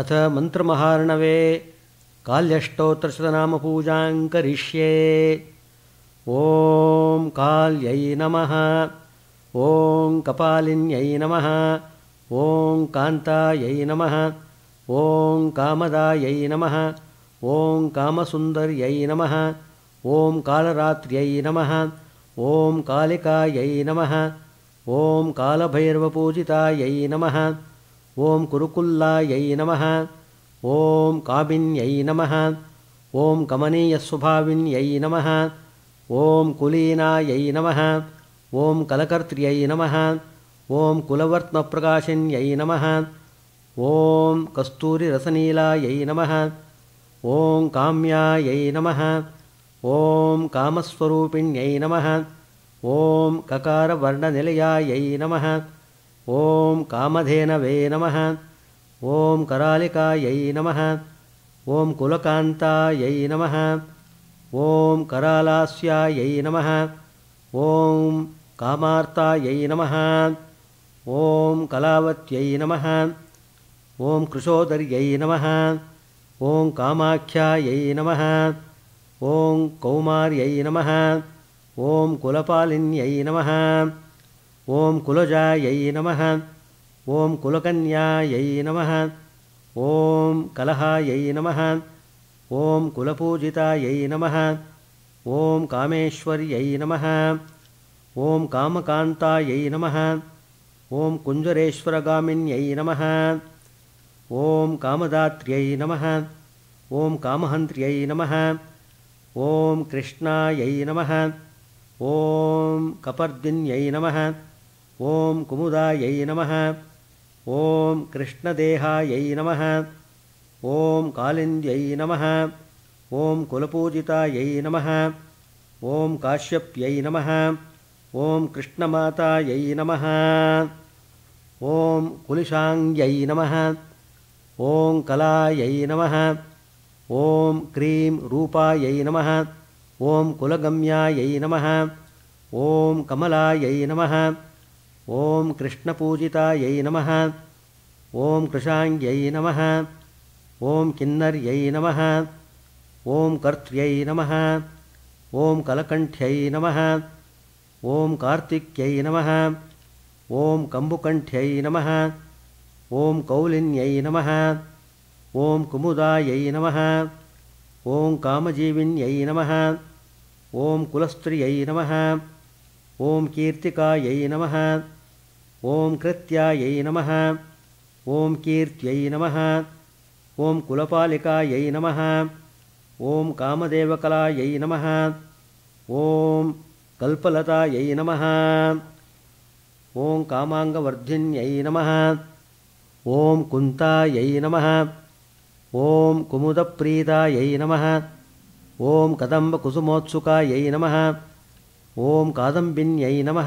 अथ मन्त्रमहार्णवे करिष्ये ॐ काल्यै नमः ॐ कपालिन्यै नमः ॐ कान्तायै नमः ॐ कामदायै नमः ॐ कामसुन्दर्यै नमः ॐ कालरात्र्यै नमः ॐ कालिकायै नमः ॐ कालभैरवपूजितायै नमः ॐ कुरुकुल्लायै नमः ॐ काबिन्यै नमः ॐ कमनीयस्वभाविन्यै नमः ॐ कुलीनायै नमः ॐ कलकर्त्र्यै नमः ॐ कुलवर्त्मप्रकाशिन्यै नमः ॐ कस्तूरिरसनीलायै नमः ॐ काम्यायै नमः ॐ कामस्वरूपिण्यै नमः ॐ ककारवर्णनिलयायै नमः ॐ कामधेनवे नमः ॐ करालिकायै नमः ॐ कुलकान्तायै नमः ॐ करालास्यायै नमः ॐ कामार्तायै नमः ॐ कलावत्यै नमः ॐ कृशोदर्यै नमः ॐ कामाख्यायै नमः ॐ कौमार्यै नमः ॐ कुलपालिन्यै नमः ॐ कुलजायै नमः ॐ कुलकन्यायै नमः ॐ कलहायै नमः ॐ कुलपूजितायै नमः ॐ कामेश्वर्यै नमः ॐ कामकान्तायै नमः ॐ कुञ्जरेश्वरगामिन्यै नमः ॐ कामदात्र्यै नमः ॐ कामहन्त्र्यै नमः ॐ कृष्णायै नमः ॐ कपर्दिन्यै नमः ॐ कुमुदायै नमः ॐ कृष्णदेहायै नमः ॐ कालिन्द्यै नमः ॐ कुलपूजितायै नमः ॐ काश्यप्यै नमः ॐ कृष्णमातायै नमः ॐ कुलिशाङ्ग्यै नमः ॐ कलायै नमः ॐ क्रीं रूपायै नमः ॐ कुलगम्यायै नमः ॐ कमलायै नमः ॐ कृष्णपूजितायै नमः ॐ कृशाङ्ग्यै नमः ॐ किन्नर्यै नमः ॐ कर्त्र्यै नमः ॐ कलकण्ठ्यै नमः ॐ कार्तिक्यै नमः ॐ कम्बुकण्ठ्यै नमः ॐ कौलिन्यै नमः ॐ कुमुदायै नमः ॐ कामजीविन्यै नमः ॐ कुलस्त्रियै नमः ॐ कीर्तिकायै नमः ॐ कृत्यायै नमः ॐ कीर्त्यै नमः ॐ कुलपालिकायै नमः ॐ कामदेवकलायै नमः ॐ कल्पलतायै नमः ॐ कामाङ्गवर्धिन्यै नमः ॐ कुन्तायै नमः ॐ कुमुदप्रीतायै नमः ॐ कदम्बकुसुमोत्सुकायै नमः ஓம் காதம்பின்யை நம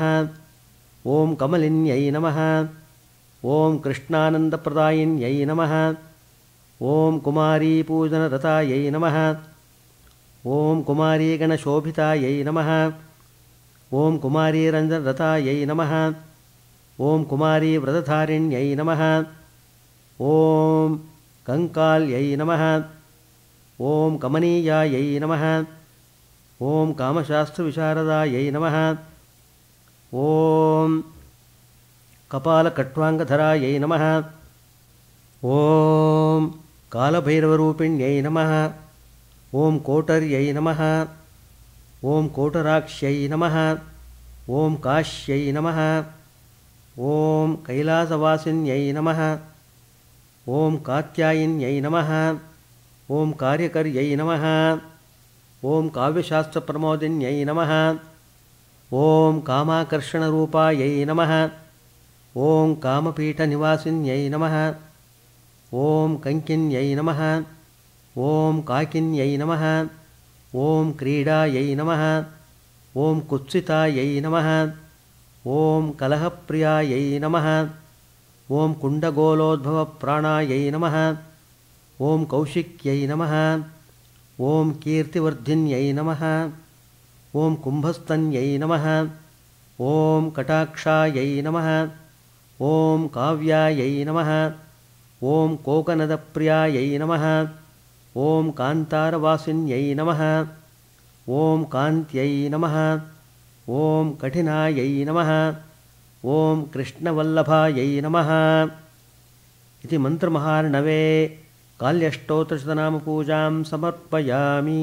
ஓம் கமலின்யை நம ஓம் கிருஷ்ணானந்தப்பிரதாயின்யை நம ஓம் குமாரி பூஜனரதாயை நம ஓம் குமாரீகணசோபிதாயை நம ஓம் குமாரீரஞ்சனரதாயை நம ஓம் குமாரி விரததாரிண்யை நம ஓம் கங்கால்யை நம ஓம் கமனீயாயை நம ॐ कामशास्त्रविशारदायै नमः ॐ कपालकट्वाङ्गधरायै नमः ॐ कालभैरवरूपिण्यै नमः ॐ कोटर्यै नमः ॐ कोटराक्ष्यै नमः ॐ काश्यै नमः ॐ कैलासवासिन्यै नमः ॐ कात्यायिन्यै नमः ॐ कार्यकर्यै नमः ॐ काव्यशास्त्रप्रमोदिन्यै नमः ॐ कामाकर्षणरूपायै नमः ॐ कामपीठनिवासिन्यै नमः ॐ कङ्किन्यै नमः ॐ काकिन्यै नमः ॐ क्रीडायै नमः ॐ कुत्सितायै नमः ॐ कलहप्रियायै नमः ॐ कुण्डगोलोद्भवप्राणायै नमः ॐ कौशिक्यै नमः ॐ कीर्तिवर्धिन्यै नमः ॐ कुम्भस्तन्यै नमः ॐ कटाक्षायै नमः ॐ काव्यायै नमः ॐ कोकनदप्रियायै नमः ॐ कान्तारवासिन्यै नमः ॐ कान्त्यै नमः ॐ कठिनायै नमः ॐ कृष्णवल्लभायै नमः इति मन्त्रमहार्णवे काल्यष्टोत्तरशतनामपूजां समर्पयामि